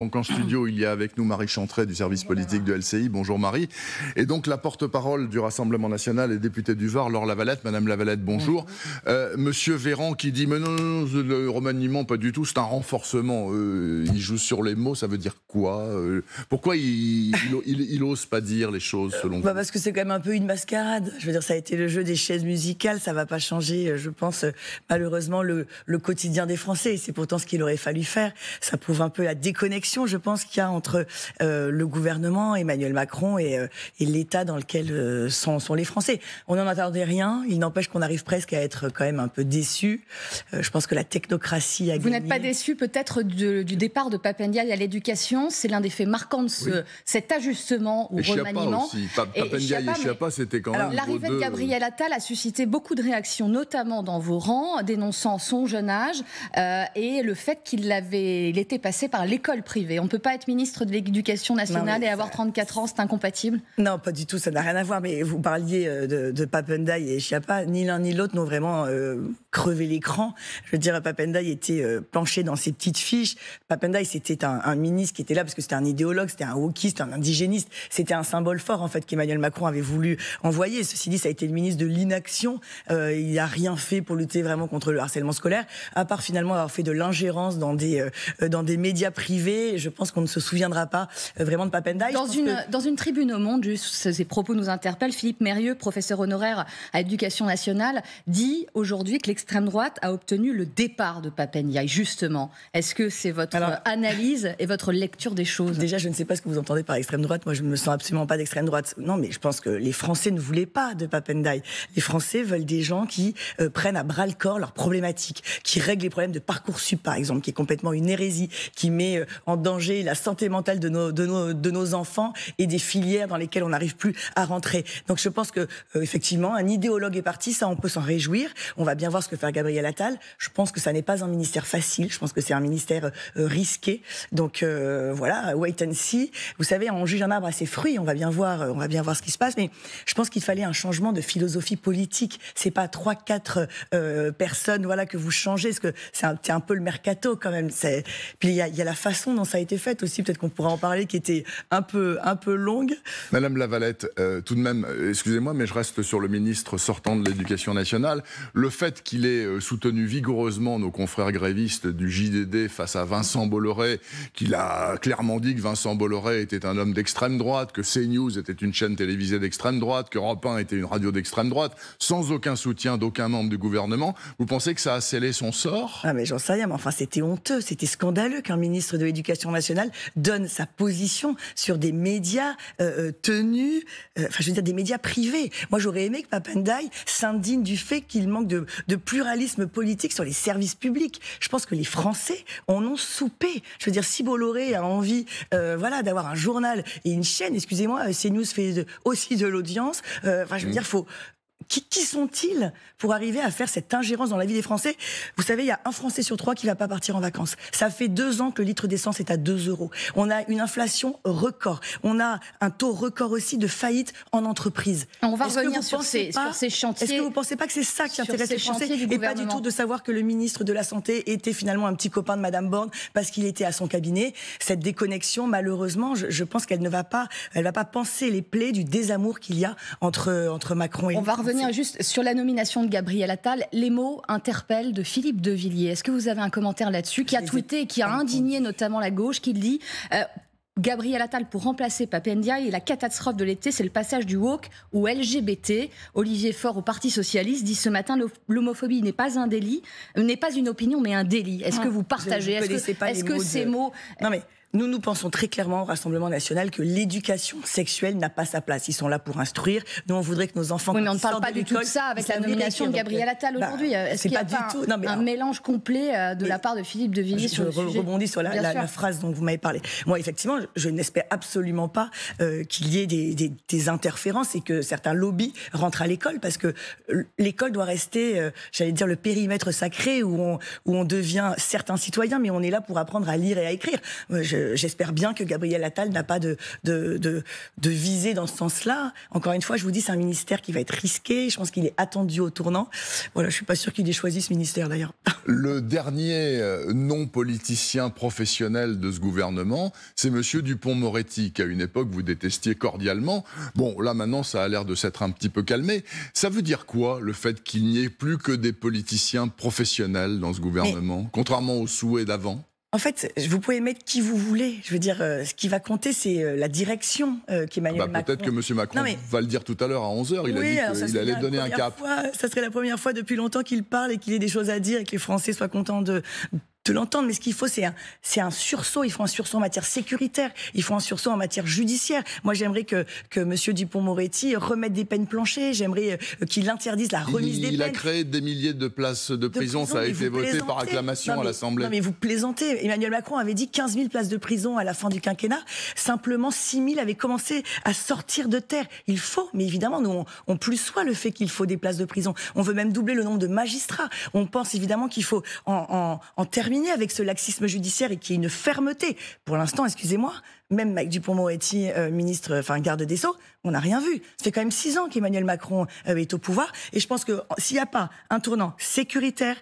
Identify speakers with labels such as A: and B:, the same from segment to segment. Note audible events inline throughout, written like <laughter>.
A: Donc en studio, il y a avec nous Marie Chantret du service politique de LCI. Bonjour Marie. Et donc la porte-parole du Rassemblement national et députée du Var, Laure Lavalette. Madame Lavalette, bonjour. Euh, monsieur Véran qui dit mais non, non, le remaniement pas du tout, c'est un renforcement. Euh, il joue sur les mots, ça veut dire quoi euh, Pourquoi il, n'ose pas dire les choses selon bah vous
B: Parce que c'est quand même un peu une mascarade. Je veux dire, ça a été le jeu des chaises musicales, ça va pas changer, je pense, malheureusement, le, le quotidien des Français. Et c'est pourtant ce qu'il aurait fallu faire. Ça prouve un peu la déconnexion je pense, qu'il y a entre euh, le gouvernement, Emmanuel Macron, et, euh, l'État dans lequel euh, sont, les Français. On n'en attendait rien. Il n'empêche qu'on arrive presque à être quand même un peu déçus. je pense que la technocratie a Vous
C: n'êtes pas déçu peut-être du départ de Papendiaï à l'éducation. C'est l'un des faits marquants de ce, cet ajustement ou remaniement. Papendiaï et, c'était quand même... L'arrivée de Gabriel Attal a suscité beaucoup de réactions, notamment dans vos rangs, dénonçant son jeune âge et le fait qu'il l'avait, il était passé par l'école privée on ne peut pas être ministre de l'Éducation nationale et avoir 34 ans, c'est incompatible
B: Non, pas du tout, ça n'a rien à voir. Mais vous parliez euh, de, de et Chiappa, ni l'un ni l'autre n'ont vraiment euh, crevé l'écran. Je veux dire, Papendaï était euh, planché dans ses petites fiches. Papendaï, c'était un, ministre qui était là parce que c'était un idéologue, c'était un wokiste, un indigéniste. C'était un symbole fort, en fait, qu'Emmanuel Macron avait voulu envoyer. Ceci dit, ça a été le ministre de l'inaction. il n'a rien fait pour lutter vraiment contre le harcèlement scolaire, à part finalement avoir fait de l'ingérence dans des, dans des médias privés je pense qu'on ne se souviendra pas euh, vraiment de Papendaï. Dans, une,
C: dans une tribune au monde, ces propos nous interpellent. Philippe Mérieux, professeur honoraire à l'éducation nationale, dit aujourd'hui que l'extrême droite a obtenu le départ de Papendaï, justement. Est-ce que c'est votre analyse et votre
B: lecture des choses Déjà, je ne sais pas ce que vous entendez par extrême droite. Moi, je ne me sens absolument pas d'extrême droite. Non, mais je pense que les Français ne voulaient pas de Papendaï. Les Français veulent des gens qui euh, prennent à bras le corps leurs problématiques, qui règlent les problèmes de sup, par exemple, qui est complètement une hérésie, qui met euh, en danger la santé mentale de nos, de nos, enfants et des filières dans lesquelles on n'arrive plus à rentrer. Donc je pense que euh, effectivement, un idéologue est parti, ça on peut s'en réjouir. On va bien voir ce que fait Gabriel Attal. Je pense que ça n'est pas un ministère facile. Je pense que c'est un ministère euh, risqué. Donc euh, voilà, wait and see. Vous savez, on juge un arbre à ses fruits. On va bien voir, on va bien voir ce qui se passe. Mais je pense qu'il fallait un changement de philosophie politique. C'est pas trois, quatre personnes, voilà, que vous changez, parce que c'est un, un, peu le mercato quand même. Puis il y, y a la façon dont ça a été faite aussi, peut-être qu'on pourrait en parler, qui était un peu, un peu longue.
A: Madame Lavalette, euh, tout de même, euh, excusez-moi, mais je reste sur le ministre sortant de l'Éducation nationale. Le fait qu'il ait euh, soutenu vigoureusement nos confrères grévistes du JDD face à Vincent Bolloré, qu'il a clairement dit que Vincent Bolloré était un homme d'extrême droite, que CNews était une chaîne télévisée d'extrême droite, que Europe était une radio d'extrême droite, sans aucun soutien d'aucun membre du gouvernement, vous pensez que ça a scellé son sort
B: Ah mais j'en sais rien, mais enfin c'était honteux, c'était scandaleux qu'un ministre de l'Éducation nationale donne sa position sur des médias euh, euh, tenus, euh, enfin je veux dire des médias privés. Moi j'aurais aimé que Papandai s'indigne du fait qu'il manque de, pluralisme politique sur les services publics. Je pense que les Français en ont soupé. Je veux dire, si Bolloré a envie voilà, d'avoir un journal et une chaîne, excusez-moi, CNews fait aussi de l'audience, enfin je veux mm. dire, il faut, qui, sont-ils pour arriver à faire cette ingérence dans la vie des Français Vous savez, il y a un Français sur trois qui ne va pas partir en vacances. Ça fait deux ans que le litre d'essence est à 2 euros. On a une inflation record. On a un taux record aussi de faillite en entreprise. On va revenir sur ces, sur ces, chantiers. Est-ce que vous ne pensez pas que c'est ça qui intéresse les Français et pas du tout de savoir que le ministre de la Santé était finalement un petit copain de Madame Borne parce qu'il était à son cabinet Cette déconnexion, malheureusement, je, je pense qu'elle ne va pas, elle va pas penser les plaies du désamour qu'il y a entre, entre Macron et On va
C: juste sur la nomination de Gabriel Attal. Les mots interpellent de Philippe Devilliers. Est-ce que vous avez un commentaire là-dessus Qui a tweeté, qui a indigné notamment la gauche, qui dit euh, Gabriel Attal pour remplacer Papendia et la catastrophe de l'été, c'est le passage du woke ou LGBT. Olivier Faure au Parti socialiste dit ce matin l'homophobie n'est pas un délit, euh, n'est pas une opinion mais un délit. Est-ce ah, que vous partagez Est-ce que, est -ce que ces mots
B: nous, nous pensons très clairement au Rassemblement national que l'éducation sexuelle n'a pas sa place. Ils sont là pour instruire. Nous, on voudrait que nos enfants. Oui, mais on ne parle pas du tout de ça avec la nomination de Gabriel Attal bah, aujourd'hui. Euh, est-ce qu'il a pas, du un, tout. un
C: mélange complet euh, de la part de Philippe de Villiers sur Je rebondis sur la,
B: phrase dont vous m'avez parlé. Moi, effectivement, je, n'espère absolument pas euh, qu'il y ait des, interférences et que certains lobbies rentrent à l'école parce que l'école doit rester, j'allais dire, le périmètre sacré où on, où on devient certains citoyens, mais on est là pour apprendre à lire et à écrire j'espère bien que Gabriel Attal n'a pas de, de, de, visée dans ce sens-là. Encore une fois, je vous dis, c'est un ministère qui va être risqué. Je pense qu'il est attendu au tournant. Voilà, je suis pas sûr qu'il ait choisi ce ministère
A: d'ailleurs. <laughs> Le dernier euh, non-politicien professionnel de ce gouvernement, c'est Monsieur Dupont-Moretti, qu'à une époque vous détestiez cordialement. Bon, là maintenant, ça a l'air de s'être un petit peu calmé. Ça veut dire quoi le fait qu'il n'y ait plus que des politiciens professionnels dans ce gouvernement, contrairement aux souhaits d'avant
B: en fait, vous pouvez mettre qui vous voulez. Je veux dire, euh, ce qui va compter, c'est euh, la direction euh, qu'Emmanuel ah bah, Macron... Peut-être que M. Macron
A: va le dire tout à l'heure à 11h. Il a dit qu'il allait donner un cap.
B: ça serait la première fois depuis longtemps qu'il parle et qu'il ait des choses à dire et que les Français soient contents de de l'entendre, mais ce qu'il faut, c'est un, c'est un sursaut. Il faut un sursaut en matière sécuritaire, il faut un sursaut en matière judiciaire. Moi, j'aimerais que, que M. Dupont-Moretti remette des peines planchées, j'aimerais euh, qu'il interdise la remise des peines. Il
A: a créé des milliers de places de, prison. ça a été voté par acclamation à l'Assemblée. Non, mais
B: vous plaisantez. Emmanuel Macron avait dit 15 000 places de prison à la fin du quinquennat. Simplement, 6 000 avaient commencé à sortir de terre. Il faut, mais évidemment, nous, on, plus soit le fait qu'il faut des places de prison. On veut même doubler le nombre de magistrats. On pense évidemment qu'il faut en, en terminer avec ce laxisme judiciaire et qui est une fermeté. Pour l'instant, excusez-moi, même Mike Dupont-Moretti, euh, ministre, euh, enfin garde des Sceaux, on n'a rien vu. Ça fait quand même six ans qu'Emmanuel Macron euh, est au pouvoir. Et je pense que s'il n'y a pas un tournant sécuritaire,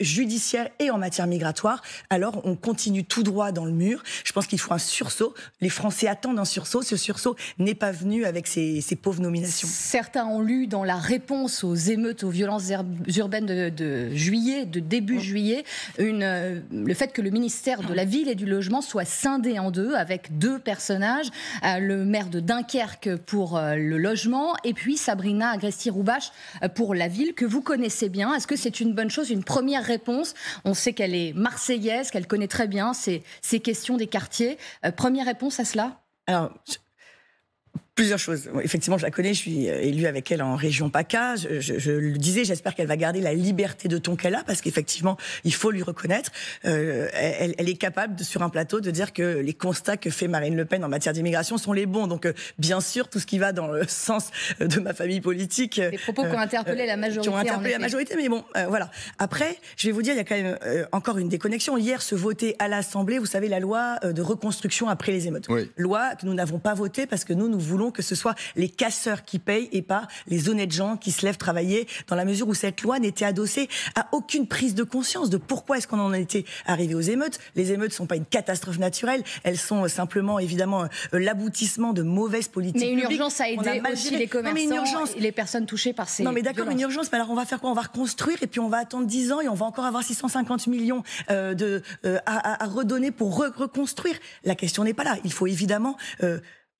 B: judiciaire et en matière migratoire, alors on continue tout droit dans le mur. Je pense qu'il faut un sursaut. Les Français attendent un sursaut. Ce sursaut n'est pas venu avec ces, pauvres nominations.
C: Certains ont lu dans la
B: réponse aux émeutes, aux violences urbaines de, juillet, de
C: début mmh. juillet, une, le fait que le ministère de la mmh. Ville et du Logement soit scindé en deux avec deux deux personnages, euh, le maire de Dunkerque pour euh, le logement et puis Sabrina Agresti-Roubache euh, pour la ville que vous connaissez bien. Est-ce que c'est une bonne chose, une première réponse On sait qu'elle est marseillaise, qu'elle connaît très bien ces, ces questions des quartiers. première réponse à cela
B: Plusieurs choses. Effectivement, je la connais, je suis euh, élue avec elle en région PACA. Je, je, je le disais, j'espère qu'elle va garder la liberté de ton qu'elle a, parce qu'effectivement, il faut lui reconnaître. Euh, elle, elle, est capable, sur un plateau, de dire que les constats que fait Marine Le Pen en matière d'immigration sont les bons. Donc, euh, bien sûr, tout ce qui va dans le <laughs> sens de ma famille politique. Des propos qui ont euh, interpellé la majorité. Qui ont interpellé la majorité, mais bon, voilà. Après, je vais vous dire, il y a quand même encore une déconnexion. Hier, se voter à l'Assemblée, vous savez, la loi de reconstruction après les émeutes. Oui. Loi que nous n'avons pas votée parce que nous, nous voulons que ce soit les casseurs qui payent et pas les honnêtes gens qui se lèvent travailler, dans la mesure où cette loi n'était adossée à aucune prise de conscience de pourquoi est-ce qu'on en était arrivé aux émeutes. Les émeutes ne sont pas une catastrophe naturelle, elles sont simplement évidemment euh, l'aboutissement de mauvaises politiques. Mais une urgence a aidé aussi les commerçants, non, les personnes touchées par ces. Non mais d'accord, une urgence. Mais alors on va faire quoi On va reconstruire et puis on va attendre 10 ans et on va encore avoir 650 millions euh, de, euh, à, redonner pour reconstruire. La question n'est pas là. Il faut évidemment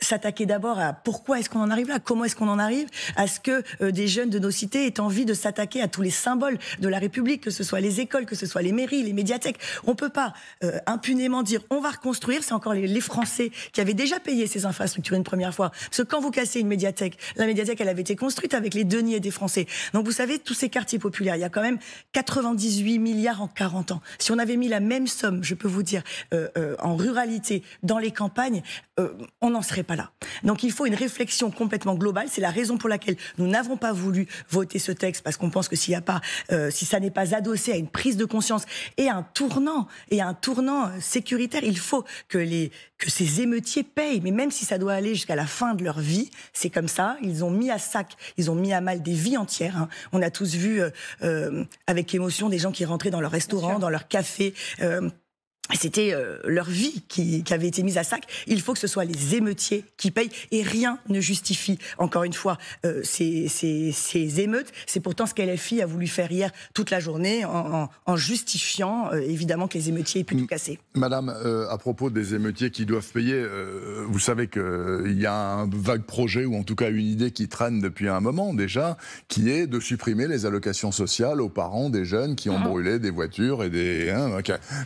B: s'attaquer d'abord à pourquoi est-ce qu'on en arrive là, comment est-ce qu'on en arrive à ce que euh, des jeunes de nos cités aient envie de s'attaquer à tous les symboles de la République, que ce soit les écoles, que ce soit les mairies, les médiathèques. On peut pas euh, impunément dire on va reconstruire, c'est encore les, les, Français qui avaient déjà payé ces infrastructures une première fois. Parce que quand vous cassez une médiathèque, la médiathèque, elle avait été construite avec les deniers des Français. Donc vous savez, tous ces quartiers populaires, il y a quand même 98 milliards en 40 ans. Si on avait mis la même somme, je peux vous dire, euh, en ruralité, dans les campagnes, on n'en serait pas donc il faut une réflexion complètement globale. C'est la raison pour laquelle nous n'avons pas voulu voter ce texte parce qu'on pense que s'il n'y a pas, euh, si ça n'est pas adossé à une prise de conscience et à un tournant et un tournant euh, sécuritaire, il faut que les que ces émeutiers payent. Mais même si ça doit aller jusqu'à la fin de leur vie, c'est comme ça. Ils ont mis à sac, ils ont mis à mal des vies entières. Hein. On a tous vu euh, avec émotion des gens qui rentraient dans leur restaurant, dans leur café c'était euh, leur vie qui, avait été mise à sac. Il faut que ce soit les émeutiers qui payent et rien ne justifie, encore une fois, euh, ces, émeutes. C'est pourtant ce qu'elle a voulu faire hier toute la journée en, justifiant euh, évidemment que les émeutiers aient pu tout casser.
A: Madame, à propos des émeutiers qui doivent payer, vous savez qu'il y a un vague projet ou en tout cas une idée qui traîne depuis un moment déjà, qui est de supprimer les allocations sociales aux parents des jeunes qui ont ah. brûlé des voitures et des... Hein,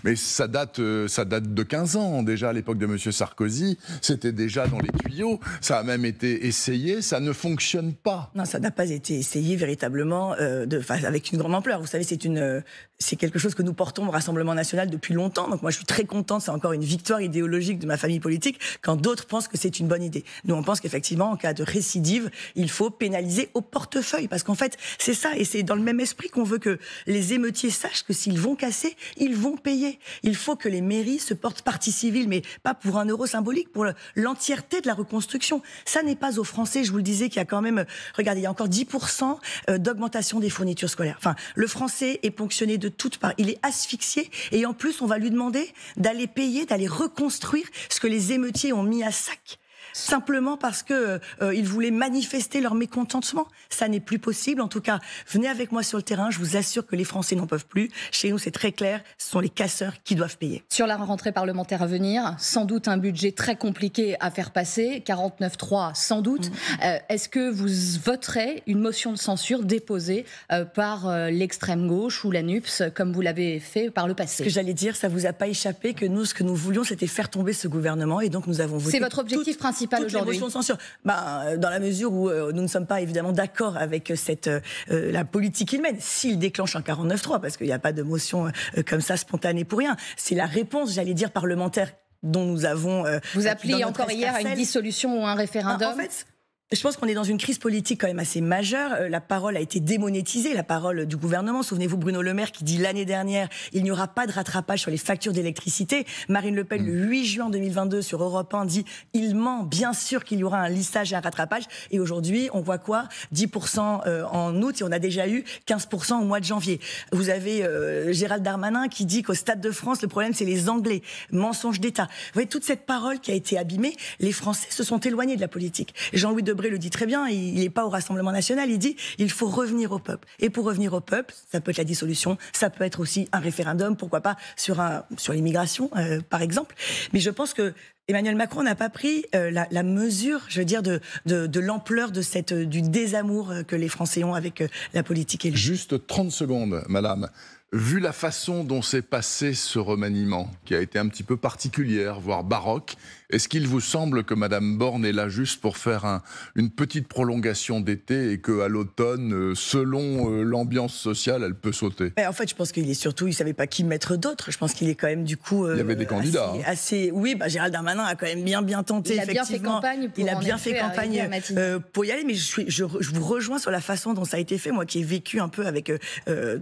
A: Mais ça date euh, ça date de 15 ans déjà à l'époque de M. Sarkozy. C'était déjà dans les tuyaux. Ça a même été essayé. Ça ne fonctionne pas. Non, ça n'a pas été essayé véritablement euh, avec une grande ampleur. Vous savez, c'est une, c'est
B: quelque chose que nous portons au Rassemblement national depuis longtemps. Donc moi, je suis très contente. C'est encore une victoire idéologique de ma famille politique quand d'autres pensent que c'est une bonne idée. Nous, on pense qu'effectivement, en cas de récidive, il faut pénaliser au portefeuille parce qu'en fait, c'est ça. Et c'est dans le même esprit qu'on veut que les émeutiers sachent que s'ils vont casser, ils vont payer. Il faut que que les mairies se portent partie civile, mais pas pour un euro symbolique, pour l'entièreté de la reconstruction. Ça n'est pas aux Français, je vous le disais, qu'il y a quand même, regardez, il y a encore 10% euh, d'augmentation des fournitures scolaires. Enfin, le Français est ponctionné de toutes parts. Il est asphyxié et en plus, on va lui demander d'aller payer, d'aller reconstruire ce que les émeutiers ont mis à sac simplement parce que euh, ils voulaient manifester leur mécontentement. Ça n'est plus possible. En tout cas, venez avec moi sur le terrain. Je vous assure que les Français n'en peuvent plus. Chez nous, c'est très clair. Ce sont les casseurs qui doivent payer. Sur la
C: rentrée parlementaire à venir, sans doute un budget très compliqué à faire passer. 49.3, sans doute. Mmh. Euh, est-ce que vous voterez une motion de censure déposée euh, par l'extrême gauche ou la NUPS, comme vous l'avez fait par le passé Ce que j'allais
B: dire, ça vous a pas échappé que nous, ce que nous voulions, c'était faire tomber ce gouvernement, et donc nous avons voté. C'est votre
C: objectif principal principale aujourd'hui. de
B: censure. Ben, dans la mesure où euh, nous ne sommes pas évidemment d'accord avec euh, cette, euh, la politique qu'il mène, s'il déclenche un 49-3, parce qu'il n'y a pas de motion comme ça spontanée pour rien, c'est la réponse, j'allais dire, parlementaire dont nous avons... Vous appelez encore hier à une
C: dissolution ou un référendum bah,
B: je pense qu'on est dans une crise politique quand même assez majeure. Euh, la parole a été démonétisée, la parole du gouvernement. Souvenez-vous Bruno Le Maire qui dit l'année dernière, il n'y aura pas de rattrapage sur les factures d'électricité. Marine Le Pen, le 8 mm. juin 2022, sur Europe 1, dit, il ment, bien sûr qu'il y aura un lissage et un rattrapage. Et aujourd'hui, on voit quoi 10% euh, en août et on a déjà eu 15% au mois de janvier. Vous avez euh, Gérald Darmanin qui dit qu'au Stade de France, le problème, c'est les Anglais. Mensonge d'État. Vous voyez, toute cette parole qui a été abîmée, les Français se sont éloignés de la politique. Jean-Louis Debré le dit très bien, il n'est pas au Rassemblement national, il dit il faut revenir au peuple. Et pour revenir au peuple, ça peut être la dissolution, ça peut être aussi un référendum, pourquoi pas sur, un, sur l'immigration, euh, par exemple. Mais je pense que Emmanuel Macron n'a pas pris euh, la, mesure, je veux dire, de, de, l'ampleur de cette, euh, du désamour
A: que les Français ont avec la politique. élue. Juste 30 secondes, madame vu la façon dont s'est passé ce remaniement, qui a été un petit peu particulière, voire baroque, est-ce qu'il vous semble que Madame Borne est là juste pour faire une petite prolongation d'été et qu'à l'automne, euh, selon euh, l'ambiance sociale, elle peut sauter
B: En fait, je pense qu'il est surtout, il ne savait pas qui mettre d'autre. Je pense qu'il est quand même du coup. il y avait des euh, candidats. Assez, hein. oui, bah, Gérald Darmanin a quand même bien bien tenté. Il a bien fait campagne. Pour il a bien fait campagne pour y aller. Mais je, je, vous rejoins sur la façon dont ça a été fait, moi qui ai vécu un peu avec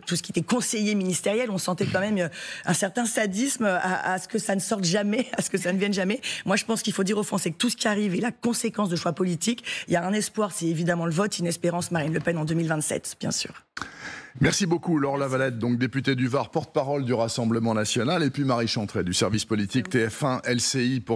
B: tout ce qui était conseiller ministériel, on sentait quand même euh, un certain sadisme à, ce que ça ne sorte jamais, <laughs> à ce que ça ne vienne jamais. Moi, je pense qu'il faut dire aux Français que tout ce qui arrive est la conséquence de choix politiques. Il y a un espoir, c'est évidemment le vote, une espérance Marine Le Pen en 2027, bien sûr.
A: Merci beaucoup Laure Lavalette, donc députée du Var, porte-parole du Rassemblement national, et puis Marie Chantret du service politique TF1 LCI pour